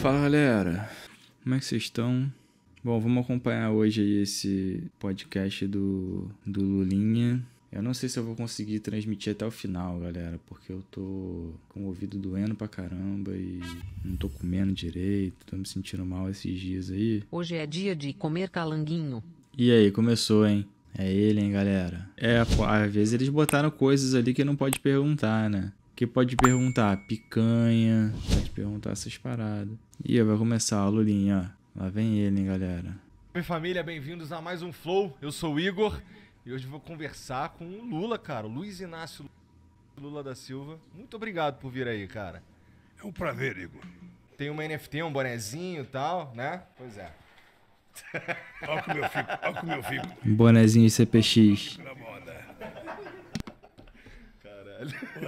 Fala galera, como é que vocês estão? Bom, vamos acompanhar hoje esse podcast do, do Lulinha. Eu não sei se eu vou conseguir transmitir até o final, galera, porque eu tô com o ouvido doendo pra caramba e não tô comendo direito, tô me sentindo mal esses dias aí. Hoje é dia de comer calanguinho. E aí, começou, hein? É ele, hein, galera? É, pô, às vezes eles botaram coisas ali que não pode perguntar, né? Porque pode perguntar picanha, pode perguntar essas paradas. E vai começar a lulinha, ó. Lá vem ele, hein, galera. Oi, família, bem-vindos a mais um Flow. Eu sou o Igor e hoje vou conversar com o Lula, cara. O Luiz Inácio Lula da Silva. Muito obrigado por vir aí, cara. É um prazer, Igor. Tem uma NFT, um bonezinho e tal, né? Pois é. Olha como eu fico, olha como eu fico. Bonezinho CPX.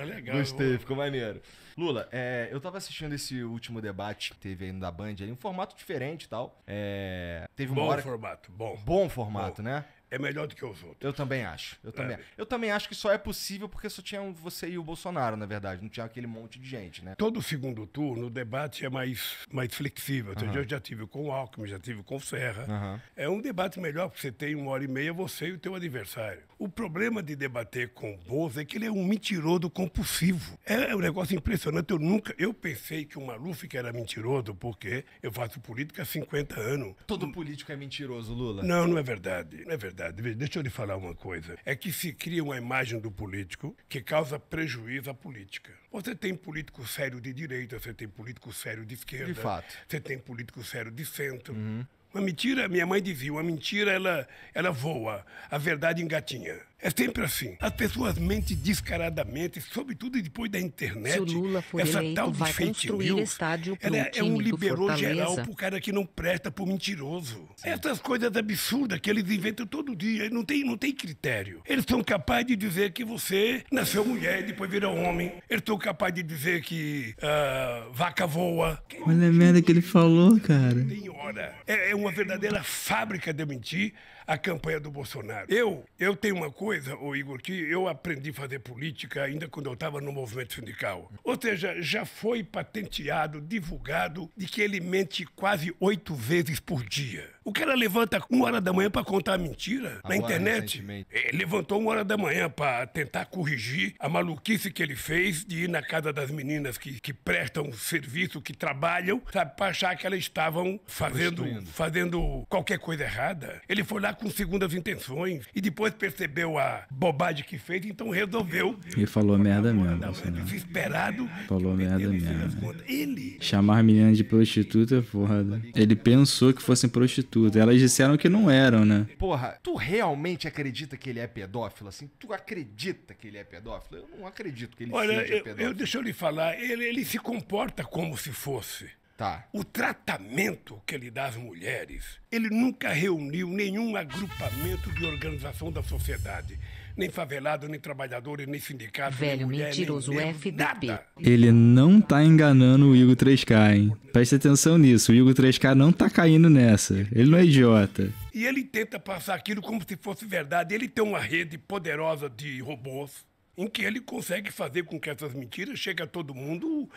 legal. Gostei, ficou maneiro. Lula, é, eu tava assistindo esse último debate que teve aí no da Band, aí, um formato diferente e tal. É, teve uma bom hora... formato, bom. Bom formato, bom. né? é melhor do que os outros. Eu também acho. Eu também, é. eu também acho que só é possível porque só tinha você e o Bolsonaro, na verdade. Não tinha aquele monte de gente, né? Todo segundo turno, o debate é mais, mais flexível. Uhum. Eu já tive com o Alckmin, já tive com o Serra. Uhum. É um debate melhor, porque você tem uma hora e meia, você e o teu adversário. O problema de debater com o Bozo é que ele é um mentiroso compulsivo. É, é um negócio impressionante. Eu nunca... Eu pensei que o Maluf que era mentiroso, porque eu faço política há 50 anos. Todo político é mentiroso, Lula? Não, não é verdade. Não é verdade verdade. Deixa eu lhe falar uma coisa. É que se cria uma imagem do político que causa prejuízo à política. Você tem político sério de direita, você tem político sério de esquerda. De fato. Você tem político sério de centro. Uhum. Uma mentira, minha mãe dizia, uma mentira ela, ela voa, a verdade engatinha. É sempre assim. As pessoas mentem descaradamente, sobretudo depois da internet. Se o Lula for essa eleito, tal de vai fake news, estádio ela é, é um liberou geral pro cara que não presta pro mentiroso. Sim. Essas coisas absurdas que eles inventam todo dia, não tem, não tem critério. Eles são capazes de dizer que você nasceu mulher e depois virou homem. Eles são capazes de dizer que uh, vaca voa. Olha a merda que ele falou, cara. Senhora, é, é uma verdadeira fábrica de mentir a campanha do Bolsonaro. Eu, eu tenho uma coisa coisa, ô Igor, que eu aprendi a fazer política ainda quando eu estava no movimento sindical. Ou seja, já foi patenteado, divulgado, de que ele mente quase oito vezes por dia. O cara levanta uma hora da manhã para contar mentira Agora, na internet. É, levantou uma hora da manhã para tentar corrigir a maluquice que ele fez de ir na casa das meninas que, que prestam serviço, que trabalham, sabe, para achar que elas estavam fazendo, fazendo qualquer coisa errada. Ele foi lá com segundas intenções e depois percebeu a pela bobagem que fez, então resolveu. E falou merda mesmo. Assim, é né? Desesperado. Falou merda mesmo. Né? Ele. Chamar meninas menina de prostituta é foda. Ele pensou que fossem prostitutas. Elas disseram que não eram, né? Porra, tu realmente acredita que ele é pedófilo? Assim, tu acredita que ele é pedófilo? Eu não acredito que ele Olha, seja eu, pedófilo. Olha, deixa eu lhe falar, ele, ele se comporta como se fosse. Tá. O tratamento que ele dá às mulheres, ele nunca reuniu nenhum agrupamento de organização da sociedade. Nem favelado, nem trabalhador, nem sindicato. Velho nem mulher, mentiroso nem, nem FDP. Nada. Ele não tá enganando o Igor 3K, hein? Preste atenção nisso. O Igor 3K não tá caindo nessa. Ele não é idiota. E ele tenta passar aquilo como se fosse verdade. Ele tem uma rede poderosa de robôs em que ele consegue fazer com que essas mentiras cheguem a todo mundo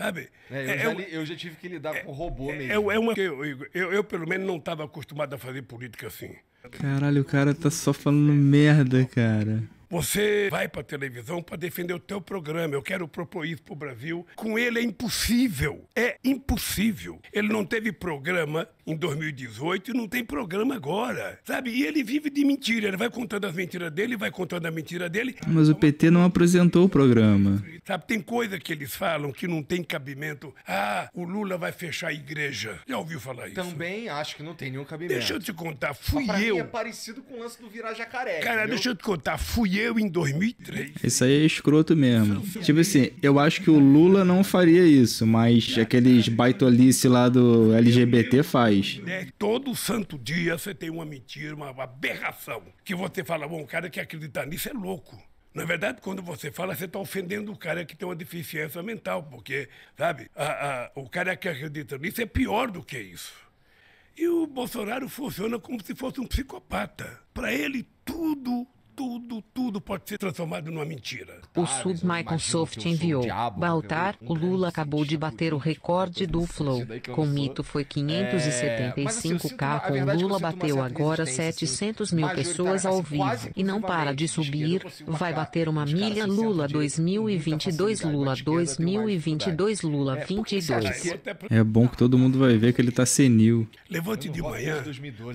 Sabe? É, eu, é, já, é eu, já, tive que lidar é, com robô é, é mesmo. É, uma eu, eu, eu, pelo menos, não estava acostumado a fazer política assim. Caralho, o cara tá só falando merda, cara. Você vai para televisão para defender o teu programa. Eu quero propor isso pro Brasil. Com ele é impossível. É impossível. Ele não teve programa em 2018 e não tem programa agora, sabe? E ele vive de mentira, ele vai contando as mentiras dele, vai contando a mentira dele. Mas o PT não apresentou o programa. Sabe, tem coisa que eles falam que não tem cabimento. Ah, o Lula vai fechar a igreja. Já ouviu falar isso? Também acho que não tem nenhum cabimento. Deixa eu te contar, fui pra eu. Mim é parecido com o lance do virar jacaré. Cara, entendeu? deixa eu te contar, fui eu em 2003. Isso aí é escroto mesmo. Tipo assim, eu acho que o Lula não faria isso, mas aqueles baitolice lá do LGBT faz vocês. É, todo santo dia você tem uma mentira, uma aberração, que você fala, bom, o cara que acredita nisso é louco. Na é verdade, quando você fala, você está ofendendo o cara que tem uma deficiência mental, porque, sabe, a, a, o cara que acredita nisso é pior do que isso. E o Bolsonaro funciona como se fosse um psicopata. Para ele, tudo tudo, tudo pode ser transformado numa mentira. O sub Microsoft enviou. Baltar, o Lula acabou de bater o recorde do Flow. Com mito foi 575k, é, assim, com é Lula bateu agora 700 assim. mil pessoas assim, ao vivo. E não para de subir, vai bater uma milha Lula 2022, tá Lula 2022, é, Lula 22. Tá é bom que todo mundo vai ver que ele tá senil. Levante de manhã,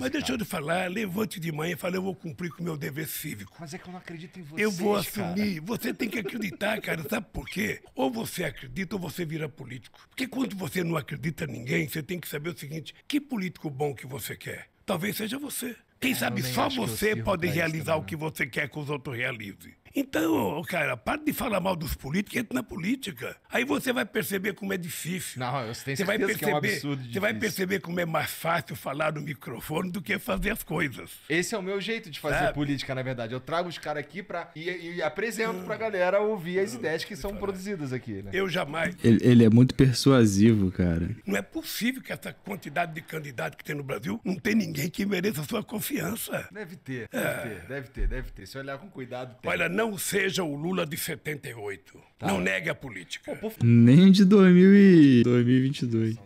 mas deixa eu falar, levante de manhã e fala, eu vou cumprir com o meu dever cívico. Mas é que eu não acredito em você. Eu vou assumir. Cara. Você tem que acreditar, cara. Sabe por quê? Ou você acredita ou você vira político. Porque quando você não acredita em ninguém, você tem que saber o seguinte: que político bom que você quer? Talvez seja você. Quem é, sabe só você pode realizar o que você quer que os outros realizem. Então, cara, para de falar mal dos políticos e entra na política. Aí você vai perceber como é difícil. Não, eu tenho você vai perceber, que é um absurdo Você vai perceber como é mais fácil falar no microfone do que fazer as coisas. Esse é o meu jeito de fazer Sabe? política, na verdade. Eu trago os caras aqui pra, e, e apresento para pra hum. galera ouvir as ideias que hum, são falar. produzidas aqui, né? Eu jamais... Ele, ele é muito persuasivo, cara. Não é possível que essa quantidade de candidatos que tem no Brasil não tem ninguém que mereça sua confiança. Deve ter, é. deve é. ter, deve ter, deve ter. Se olhar com cuidado, tem. Olha, não não seja o Lula de 78. Tá. Não negue a política. Tá- Nem de 2000 e 2022.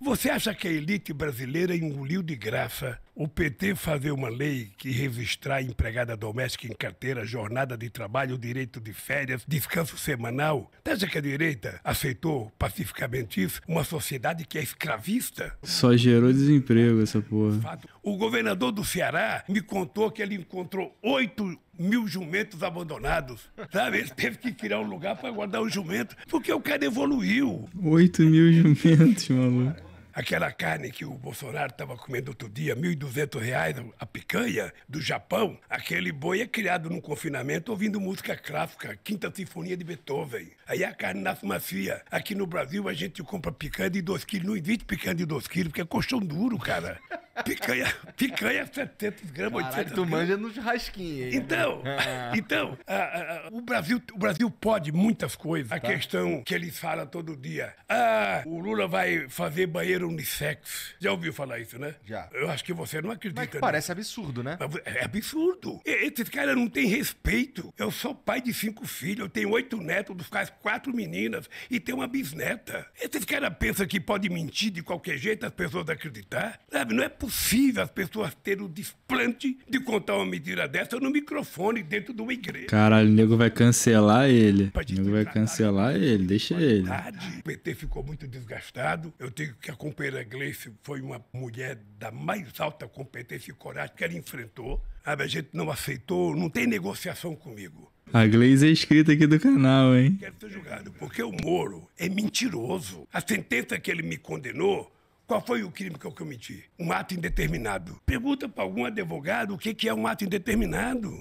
Você acha que a elite brasileira engoliu de graça o PT fazer uma lei que registrar empregada doméstica em carteira, jornada de trabalho, direito de férias, descanso semanal. Tá Desde que a direita aceitou pacificamente isso, uma sociedade que é escravista. Só gerou desemprego essa porra. O governador do Ceará me contou que ele encontrou oito mil jumentos abandonados, sabe? Ele teve que criar um lugar para guardar os jumentos, porque o cara evoluiu. Oito mil jumentos, maluco. Aquela carne que o Bolsonaro estava comendo outro dia, R$ 1.200 a picanha do Japão, aquele boi é criado num confinamento ouvindo música clássica, Quinta Sinfonia de Beethoven. Aí a carne nasce macia. Aqui no Brasil a gente compra picanha de 2 quilos, não existe picanha de 2 quilos, porque é colchão duro, cara. Picanha, picanha 700 é gramas, Caraca, 800 tu manja nos rasquinhos. Então, então o, Brasil, o Brasil pode muitas coisas. Tá. A questão que eles falam todo dia. Ah, o Lula vai fazer banheiro unissex. Já ouviu falar isso, né? Já. Eu acho que você não acredita. Mas parece né? absurdo, né? É absurdo. Esses caras não têm respeito. Eu sou pai de cinco filhos, eu tenho oito netos, dos quais quatro meninas, e tenho uma bisneta. Esses caras pensam que pode mentir de qualquer jeito, as pessoas acreditar. Sabe, não é possível as pessoas terem o desplante de contar uma mentira dessa no microfone dentro de uma igreja. Caralho, o nego vai cancelar ele. O nego vai tá? cancelar ele, deixa ele. O PT ficou muito desgastado. Eu tenho que a companheira Gleice foi uma mulher da mais alta competência e coragem que ela enfrentou. A gente não aceitou, não tem negociação comigo. A Gleice é inscrita aqui do canal, hein? Quero ser julgado, porque o Moro é mentiroso. A sentença que ele me condenou qual foi o crime que eu cometi? Um ato indeterminado. Pergunta para algum advogado o que é um ato indeterminado.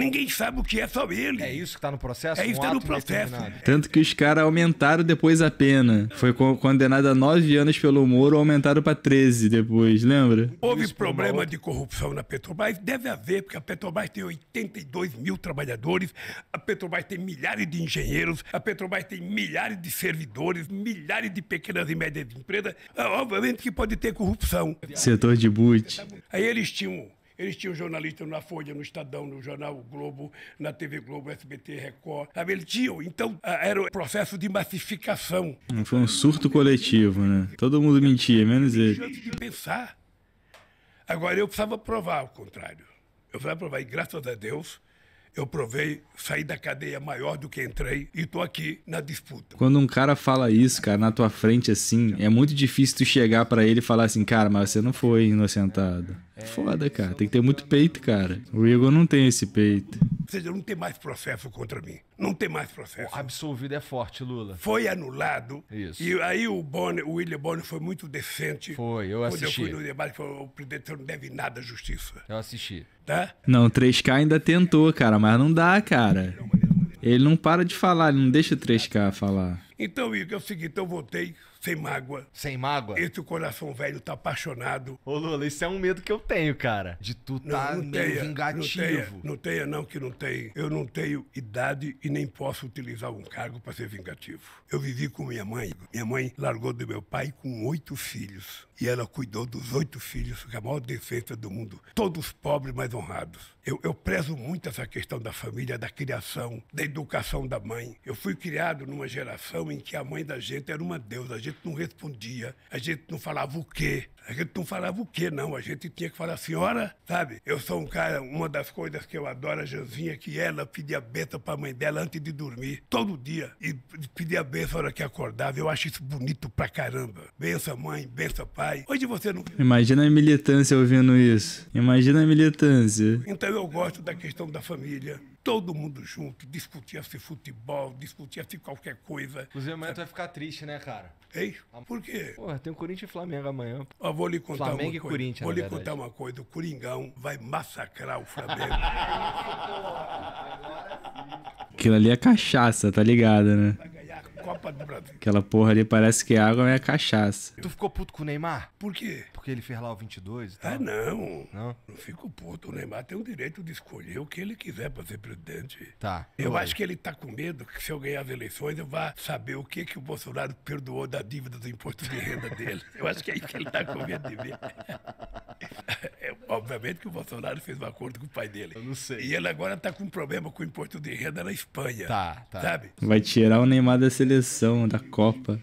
Ninguém sabe o que é, só ele. É isso que tá no processo? É isso que tá um tá no processo. É. Tanto que os caras aumentaram depois a pena. Foi condenado a nove anos pelo Moro, aumentaram para 13 depois, lembra? Houve isso problema de corrupção na Petrobras, deve haver, porque a Petrobras tem 82 mil trabalhadores, a Petrobras tem milhares de engenheiros, a Petrobras tem milhares de servidores, milhares de pequenas e médias empresas. É, obviamente que pode ter corrupção. Setor de boot. Aí eles tinham eles tinham jornalista na Folha, no Estadão, no Jornal Globo, na TV Globo, SBT, Record. Sabe? Eles tinham. Então, era o processo de massificação. Hum, foi um surto coletivo, né? Todo mundo mentia, menos ele. Deixando de pensar. Agora, eu precisava provar o contrário. Eu precisava provar, e graças a Deus, eu provei, saí da cadeia maior do que entrei e tô aqui na disputa. Quando um cara fala isso, cara, na tua frente assim, é muito difícil tu chegar para ele e falar assim, cara, mas você não foi inocentado. Foda, é, cara. Tem que ter muito peito, cara. O Igor não tem esse peito. Ou seja, não tem mais processo contra mim. Não tem mais processo. Absolvido é forte, Lula. Foi anulado. Isso. E aí o Bonner, o William Bonner foi muito decente. Foi, eu Quando assisti. Quando eu fui no debate, falou, o presidente não deve nada à justiça. Eu assisti. Tá? Não, 3K ainda tentou, cara, mas não dá, cara. Ele não para de falar, ele não deixa o 3K falar. Então, Igor, é o seguinte, eu voltei sem mágoa. Sem mágoa? Esse coração velho tá apaixonado. Ô, Lula, isso é um medo que eu tenho, cara. De tu não, tá não meio tenha, vingativo. Não tenha, não tenha, não, que não tem. Eu não tenho idade e nem posso utilizar um cargo para ser vingativo. Eu vivi com minha mãe. Minha mãe largou do meu pai com oito filhos. E ela cuidou dos oito filhos, que é a maior defesa do mundo. Todos pobres, mas honrados. Eu, eu prezo muito essa questão da família, da criação, da educação da mãe. Eu fui criado numa geração em que a mãe da gente era uma deusa, a gente não respondia, a gente não falava o quê, a gente não falava o quê, não, a gente tinha que falar, senhora, sabe, eu sou um cara, uma das coisas que eu adoro, a Janzinha, que ela pedia a benção a mãe dela antes de dormir, todo dia, e pedia a benção na hora que acordava, eu acho isso bonito pra caramba, benção mãe, benção pai, hoje você não... Imagina a militância ouvindo isso, imagina a militância. Então eu gosto da questão da família, todo mundo junto, discutia-se futebol, discutia-se qualquer coisa. Inclusive amanhã tu vai ficar triste, né, cara? Ei? Por quê? Porra, tem o Corinthians e Flamengo amanhã. Ó, vou lhe contar Flamengo uma e coisa. Corinthians, Vou lhe verdade. contar uma coisa, o Coringão vai massacrar o Flamengo. Aquilo ali é cachaça, tá ligado, né? É Aquela porra ali parece que é água, mas é cachaça. Tu ficou puto com o Neymar? Por quê? Porque ele fez lá o 22 e tal. Ah, não. Não? Não fico puto. O Neymar tem o direito de escolher o que ele quiser pra ser presidente. Tá. Eu acho que ele tá com medo que se eu ganhar as eleições eu vá saber o que que o Bolsonaro perdoou da dívida do imposto de renda dele. Eu acho que é isso que ele tá com medo de ver. É, obviamente que o Bolsonaro fez um acordo com o pai dele. Eu não sei. E ele agora tá com um problema com o imposto de renda na Espanha. Tá, tá. Sabe? Vai tirar o Neymar da seleção da Copa.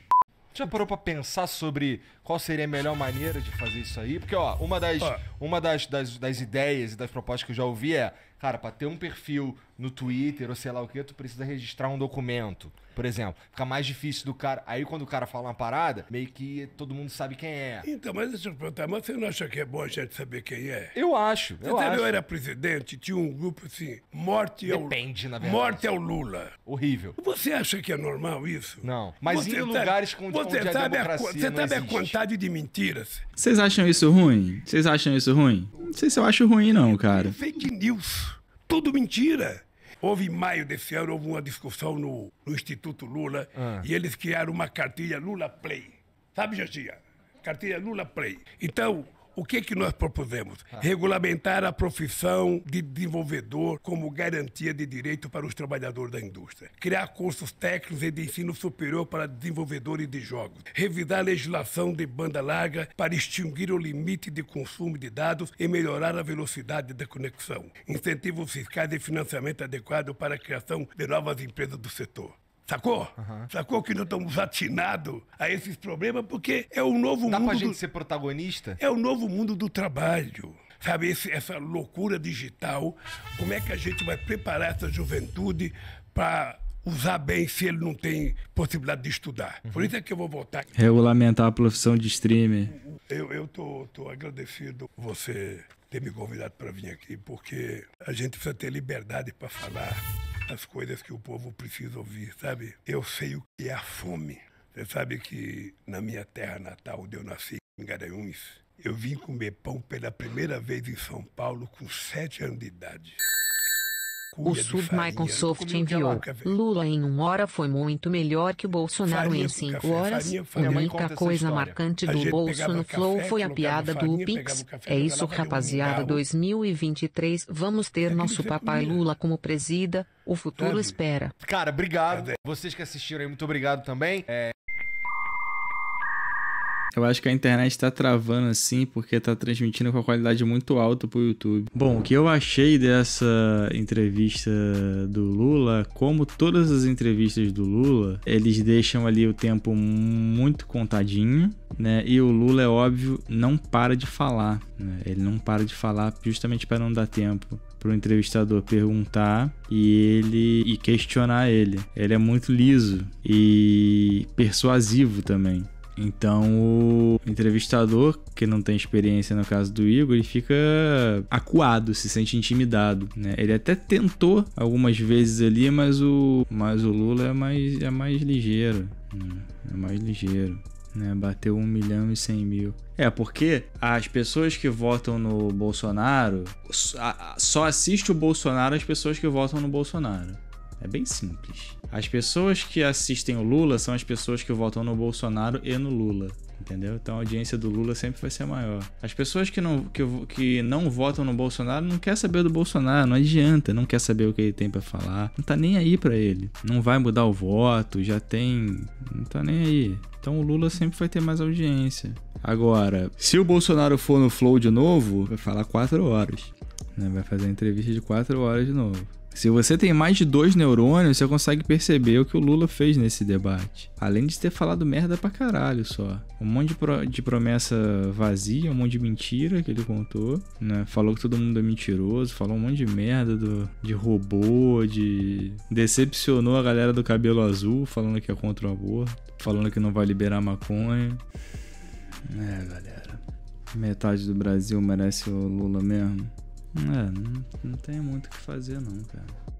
Já parou para pensar sobre qual seria a melhor maneira de fazer isso aí? Porque, ó, uma das, uma das, das, das ideias e das propostas que eu já ouvi é, cara, para ter um perfil no Twitter ou sei lá o que, tu precisa registrar um documento, por exemplo. Fica mais difícil do cara. Aí quando o cara fala uma parada, meio que todo mundo sabe quem é. Então, mas deixa eu perguntar, mas você não acha que é bom a gente saber quem é? Eu acho. Você eu sabe, acho. eu era presidente, tinha um grupo assim, morte ao. É Depende, na verdade. Morte ao é Lula. Horrível. Você acha que é normal isso? Não. Mas você em sabe, lugares com você onde sabe a, Você sabe existe. a quantidade de mentiras. Vocês acham isso ruim? Vocês acham isso ruim? Não sei se eu acho ruim, não, é cara. Fake news. Tudo mentira. Houve em maio desse ano, houve uma discussão no, no Instituto Lula ah. e eles criaram uma cartilha Lula Play. Sabe, Jorginha? Cartilha Lula Play. Então, o que, é que nós propusemos? Ah. Regulamentar a profissão de desenvolvedor como garantia de direito para os trabalhadores da indústria. Criar cursos técnicos e de ensino superior para desenvolvedores de jogos. Revisar a legislação de banda larga para extinguir o limite de consumo de dados e melhorar a velocidade da conexão. Incentivos fiscais e financiamento adequado para a criação de novas empresas do setor. Sacou? Uhum. Sacou que não estamos atinados a esses problemas? Porque é o novo Dá mundo. Dá pra gente do... ser protagonista? É o novo mundo do trabalho. Sabe, esse, essa loucura digital. Como é que a gente vai preparar essa juventude para usar bem se ele não tem possibilidade de estudar? Uhum. Por isso é que eu vou voltar. Regulamentar a profissão de streamer. Eu, eu tô, tô agradecido você ter me convidado para vir aqui, porque a gente precisa ter liberdade para falar as coisas que o povo precisa ouvir, sabe? Eu sei o que é a fome. Você sabe que na minha terra natal, onde eu nasci, em Garanhuns, eu vim comer pão pela primeira vez em São Paulo com sete anos de idade. O sub Microsoft enviou. Lula em uma hora foi muito melhor que Bolsonaro farinha em cinco horas. A única coisa marcante do Bolsonaro Flow foi a piada do Pix. É isso, rapaziada. 2023 vamos ter é nosso papai Lula como presida. O futuro espera. Cara, obrigado. Vocês que assistiram aí, muito obrigado também. É... Eu acho que a internet está travando assim porque está transmitindo com a qualidade muito alta para o YouTube. Bom, o que eu achei dessa entrevista do Lula, como todas as entrevistas do Lula, eles deixam ali o tempo muito contadinho, né? E o Lula, é óbvio, não para de falar. Né? Ele não para de falar justamente para não dar tempo para o entrevistador perguntar e ele e questionar ele. Ele é muito liso e persuasivo também. Então o entrevistador, que não tem experiência no caso do Igor, ele fica acuado, se sente intimidado, né? Ele até tentou algumas vezes ali, mas o mas o Lula é mais é mais ligeiro, né? é mais ligeiro. Né, bateu um milhão e cem mil. É, porque as pessoas que votam no Bolsonaro, só assiste o Bolsonaro as pessoas que votam no Bolsonaro. É bem simples. As pessoas que assistem o Lula são as pessoas que votam no Bolsonaro e no Lula. Entendeu? Então a audiência do Lula sempre vai ser maior. As pessoas que não, que, que não votam no Bolsonaro não quer saber do Bolsonaro, não adianta, não quer saber o que ele tem para falar, não tá nem aí para ele. Não vai mudar o voto, já tem. Não tá nem aí. Então o Lula sempre vai ter mais audiência. Agora, se o Bolsonaro for no Flow de novo, vai falar quatro horas. Né? Vai fazer entrevista de quatro horas de novo. Se você tem mais de dois neurônios, você consegue perceber o que o Lula fez nesse debate. Além de ter falado merda pra caralho só. Um monte de, pro de promessa vazia, um monte de mentira que ele contou, né? Falou que todo mundo é mentiroso, falou um monte de merda do, de robô, de. Decepcionou a galera do cabelo azul, falando que é contra o aborto, falando que não vai liberar maconha. É, galera. Metade do Brasil merece o Lula mesmo. É, não, não tem muito o que fazer não, cara.